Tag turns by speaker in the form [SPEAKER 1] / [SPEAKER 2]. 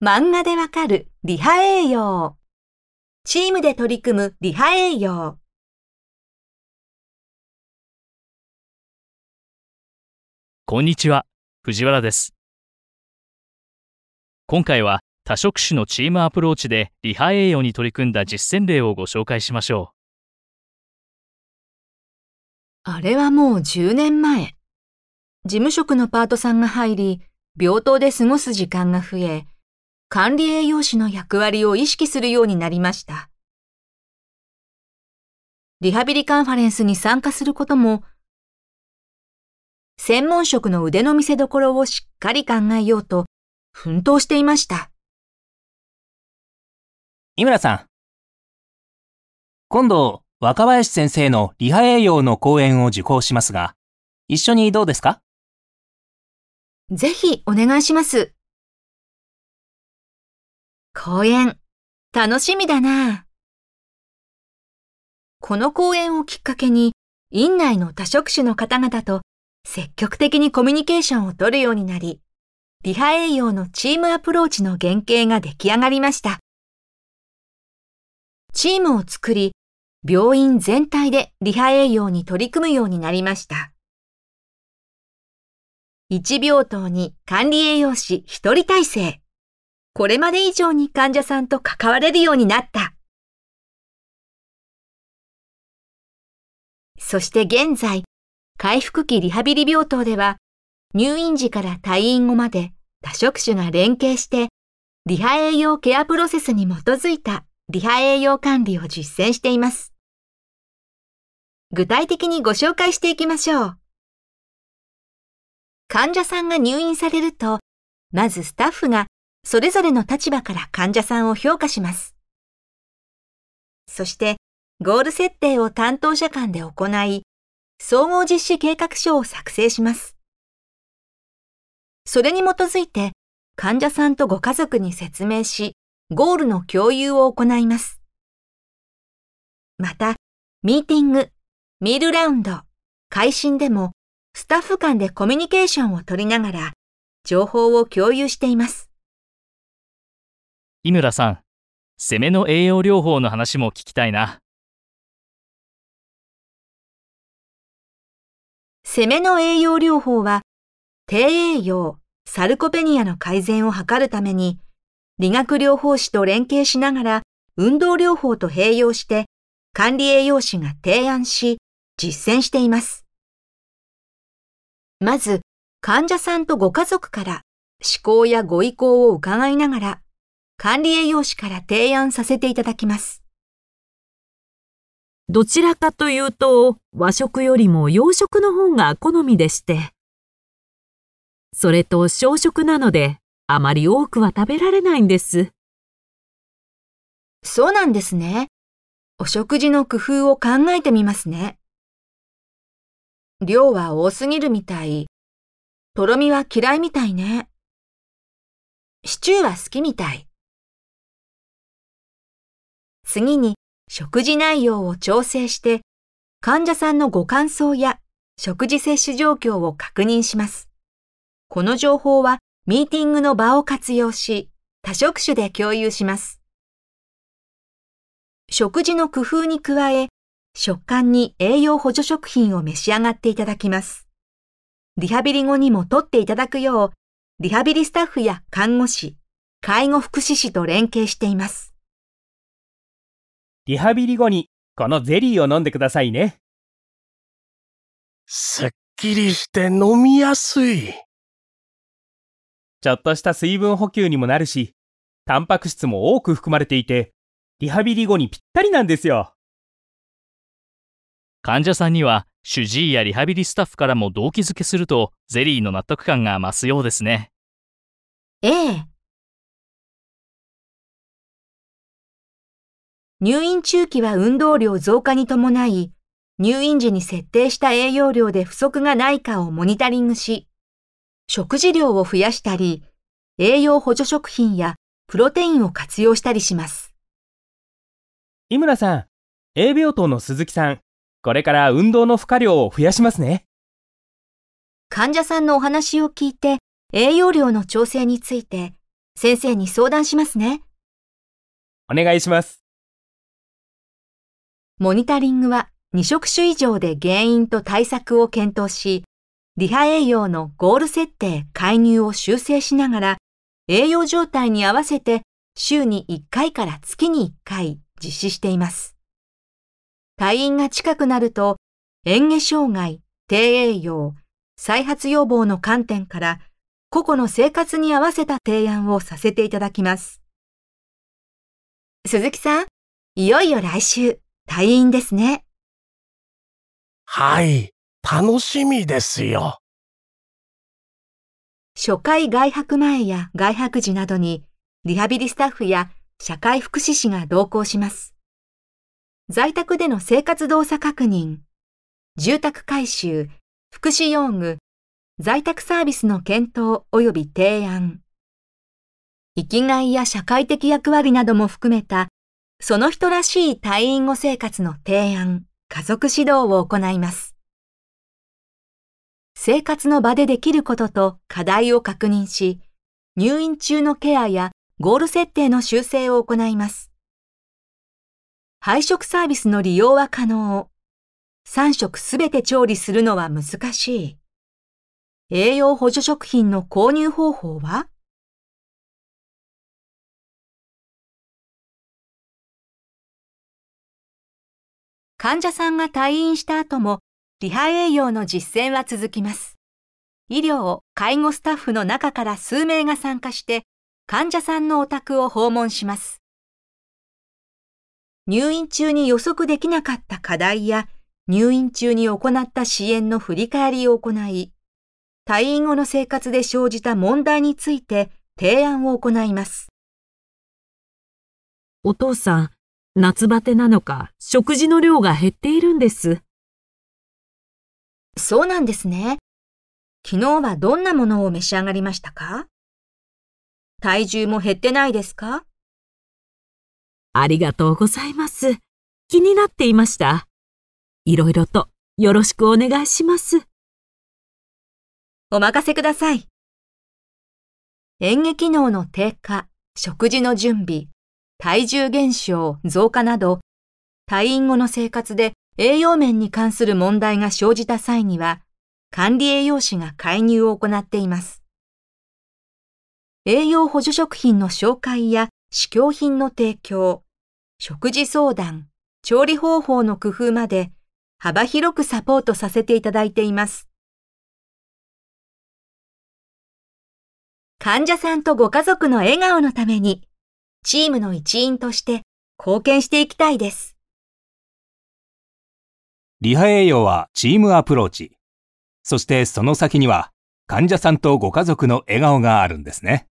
[SPEAKER 1] 漫画でわかるリハ栄養。チームで取り組むリハ栄養。こんにちは、藤原です。今回は多職種のチームアプローチでリハ栄養に取り組んだ実践例をご紹介しましょ
[SPEAKER 2] う。あれはもう10年前。事務職のパートさんが入り、病棟で過ごす時間が増え、管理栄養士の役割を意識するようになりました。リハビリカンファレンスに参加することも、専門職の腕の見せ所をしっかり考えよう
[SPEAKER 1] と奮闘していました。井村さん。今度、若林先生のリハ栄養の講演を受講しますが、一緒にどうですかぜひお願いします。公園、楽しみだな。
[SPEAKER 2] この公演をきっかけに、院内の多職種の方々と積極的にコミュニケーションをとるようになり、リハ栄養のチームアプローチの原型が出来上がりました。チームを作り、病院全体でリハ栄養に取り組むようになりました。1病棟に管理栄養士1人体制。これまで以上に患者さんと関われるようになった。
[SPEAKER 1] そして現在、
[SPEAKER 2] 回復期リハビリ病棟では、入院時から退院後まで多職種が連携して、リハ栄養ケアプロセスに基づいたリハ栄養管理を実践しています。具体的にご紹介していきましょう。患者さんが入院されると、まずスタッフがそれぞれの立場から患者さんを評価します。そして、ゴール設定を担当者間で行い、総合実施計画書を作成します。それに基づいて、患者さんとご家族に説明し、ゴールの共有を行います。また、ミーティング、ミールラウンド、会心でも、スタッフ間でコミュニケーションを取りながら、情報を共有しています。
[SPEAKER 1] 井村さん攻めの栄養療法の話も聞きたいな
[SPEAKER 2] 攻めの栄養療法は低栄養サルコペニアの改善を図るために理学療法士と連携しながら運動療法と併用して管理栄養士が提案し実践しています。まず患者さんとご家族から思考やご意向を伺いながら管理栄養士から提案させていただきます。
[SPEAKER 1] どちらかというと和食よりも洋食の方が好みでして。それと小食なのであまり多くは食べられないんです。そうなんです
[SPEAKER 2] ね。お食事の工夫を考えてみますね。量は多すぎるみたい。とろみは嫌いみたいね。
[SPEAKER 1] シチューは好きみたい。
[SPEAKER 2] 次に食事内容を調整して、患者さんのご感想や食事摂取状況を確認します。この情報はミーティングの場を活用し、多職種で共有します。食事の工夫に加え、食感に栄養補助食品を召し上がっていただきます。リハビリ後にも取っていただくよう、リハビリスタッフや看護師、介護福祉士と連携しています。
[SPEAKER 1] リハビリ後にこのゼリーを飲んでくださいね。すっきりして飲みやすい。ちょっとした水分補給にもなるし、タンパク質も多く含まれていて、リハビリ後にぴったりなんですよ。患者さんには、主治医やリハビリスタッフからも動機づけすると、ゼリーの納得感が増すようですね。ええ、
[SPEAKER 2] 入院中期は運動量増加に伴い、入院時に設定した栄養量で不足がないかをモニタリングし、食事量を増やしたり、栄養補助食品やプロテインを活用したりします。井村さん、
[SPEAKER 1] A 病棟の鈴木さん、これから運動の負荷量を増やしますね。
[SPEAKER 2] 患者さんのお話を聞いて、栄養量の調整について、先生に相談しますね。
[SPEAKER 1] お願いします。
[SPEAKER 2] モニタリングは2職種以上で原因と対策を検討し、リハ栄養のゴール設定、介入を修正しながら、栄養状態に合わせて週に1回から月に1回実施しています。退院が近くなると、嚥下障害、低栄養、再発予防の観点から、個々の生活に合わせた提案をさせていただきます。鈴木さん、
[SPEAKER 1] いよいよ来週。退院ですね。はい、
[SPEAKER 2] 楽しみですよ。初回外泊前や外泊時などに、リハビリスタッフや社会福祉士が同行します。在宅での生活動作確認、住宅改修、福祉用具、在宅サービスの検討及び提案、生きがいや社会的役割なども含めたその人らしい退院後生活の提案、家族指導を行います。生活の場でできることと課題を確認し、入院中のケアやゴール設定の修正を行います。配食サービスの利用は可能。3食すべて調理するのは難しい。栄養補助食品の購入方法は患者さんが退院した後も、リハ栄養の実践は続きます。医療介護スタッフの中から数名が参加して、患者さんのお宅を訪問します。入院中に予測できなかった課題や、入院中に行った支援の振り返りを行い、退院後の生活で生じた問題について提案を行います。お父さん、夏バテなのか食事の量が減っているんです。そうなんですね。昨日はどんなものを召し上がりましたか体重も減ってないですか
[SPEAKER 1] ありがとうございます。気になっていました。いろいろとよろしくお願いし
[SPEAKER 2] ます。お任せください。演劇能の低下、食事の準備、体重減少、増加など、退院後の生活で栄養面に関する問題が生じた際には、管理栄養士が介入を行っています。栄養補助食品の紹介や試供品の提供、食事相談、調理方法の工夫まで幅広くサポートさせていただいています。患者さんとご家族の笑顔のためにチームの一員として貢献していきたいです。
[SPEAKER 1] リハ栄養はチームアプローチ。そしてその先には患者さんとご家族の笑顔があるんですね。